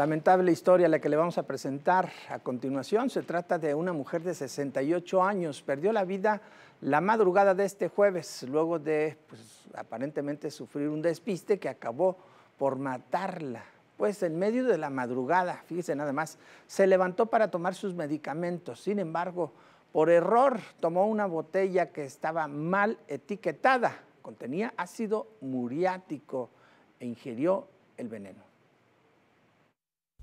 Lamentable historia la que le vamos a presentar a continuación. Se trata de una mujer de 68 años. Perdió la vida la madrugada de este jueves, luego de pues, aparentemente sufrir un despiste que acabó por matarla. Pues en medio de la madrugada, fíjense nada más, se levantó para tomar sus medicamentos. Sin embargo, por error tomó una botella que estaba mal etiquetada, contenía ácido muriático e ingirió el veneno.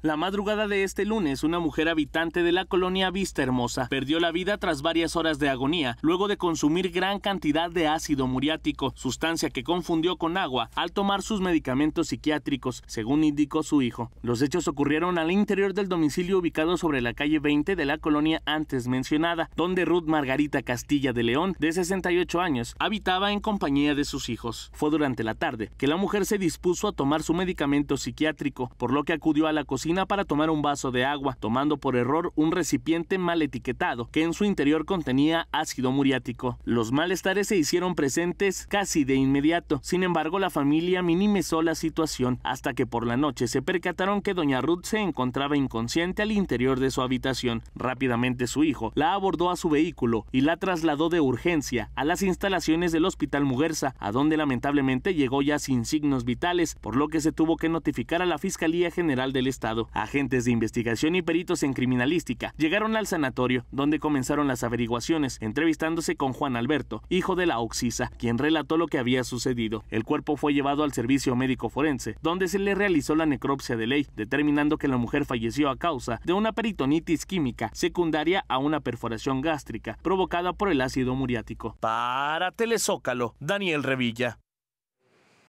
La madrugada de este lunes, una mujer habitante de la colonia Vista Hermosa perdió la vida tras varias horas de agonía, luego de consumir gran cantidad de ácido muriático, sustancia que confundió con agua al tomar sus medicamentos psiquiátricos, según indicó su hijo. Los hechos ocurrieron al interior del domicilio ubicado sobre la calle 20 de la colonia antes mencionada, donde Ruth Margarita Castilla de León, de 68 años, habitaba en compañía de sus hijos. Fue durante la tarde que la mujer se dispuso a tomar su medicamento psiquiátrico, por lo que acudió a la cocina para tomar un vaso de agua, tomando por error un recipiente mal etiquetado que en su interior contenía ácido muriático. Los malestares se hicieron presentes casi de inmediato, sin embargo la familia minimizó la situación hasta que por la noche se percataron que doña Ruth se encontraba inconsciente al interior de su habitación. Rápidamente su hijo la abordó a su vehículo y la trasladó de urgencia a las instalaciones del Hospital Muguerza, a donde lamentablemente llegó ya sin signos vitales, por lo que se tuvo que notificar a la Fiscalía General del Estado Agentes de investigación y peritos en criminalística llegaron al sanatorio, donde comenzaron las averiguaciones, entrevistándose con Juan Alberto, hijo de la Oxisa, quien relató lo que había sucedido. El cuerpo fue llevado al servicio médico forense, donde se le realizó la necropsia de ley, determinando que la mujer falleció a causa de una peritonitis química secundaria a una perforación gástrica provocada por el ácido muriático. Para Telezócalo, Daniel Revilla.